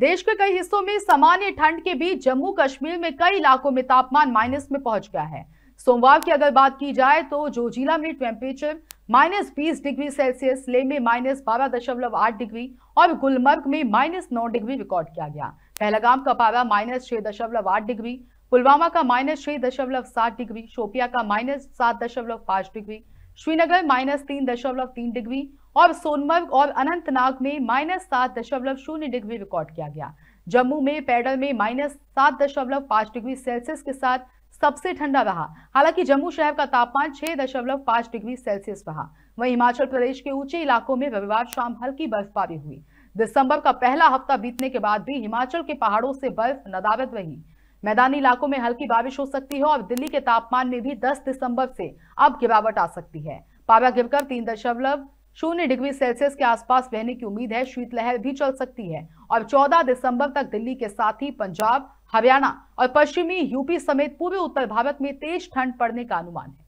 देश के कई हिस्सों में सामान्य ठंड के बीच जम्मू कश्मीर में कई इलाकों में तापमान माइनस में पहुंच गया है सोमवार की अगर बात की जाए तो जोजिला में टेम्परेचर माइनस बीस डिग्री सेल्सियस ले में माइनस बारह दशमलव आठ डिग्री और गुलमर्ग में माइनस नौ डिग्री रिकॉर्ड किया गया पहलगाम का पारा माइनस छह दशमलव आठ डिग्री पुलवामा का माइनस छह दशमलव सात डिग्री शोपिया का माइनस सात दशमलव पांच डिग्री श्रीनगर माइनस तीन दशमलव तीन डिग्री और सोनमर्ग और अनंतनाग में माइनस सात दशमलव शून्य डिग्री रिकॉर्ड किया गया जम्मू में पैडल में माइनस सात दशमलव पांच डिग्री सेल्सियस के साथ सबसे ठंडा रहा हालांकि जम्मू शहर का तापमान छह दशमलव पांच डिग्री सेल्सियस रहा वहीं हिमाचल प्रदेश के ऊंचे इलाकों में रविवार शाम हल्की बर्फबारी हुई दिसंबर का पहला हफ्ता बीतने के बाद भी हिमाचल के पहाड़ों से बर्फ नदावत रही मैदानी इलाकों में हल्की बारिश हो सकती है और दिल्ली के तापमान में भी 10 दिसंबर से अब गिरावट आ सकती है पारा गिरकर तीन दशमलव शून्य डिग्री सेल्सियस के आसपास रहने की उम्मीद है शीतलहर भी चल सकती है और 14 दिसंबर तक दिल्ली के साथ ही पंजाब हरियाणा और पश्चिमी यूपी समेत पूरे उत्तर भारत में तेज ठंड पड़ने का अनुमान है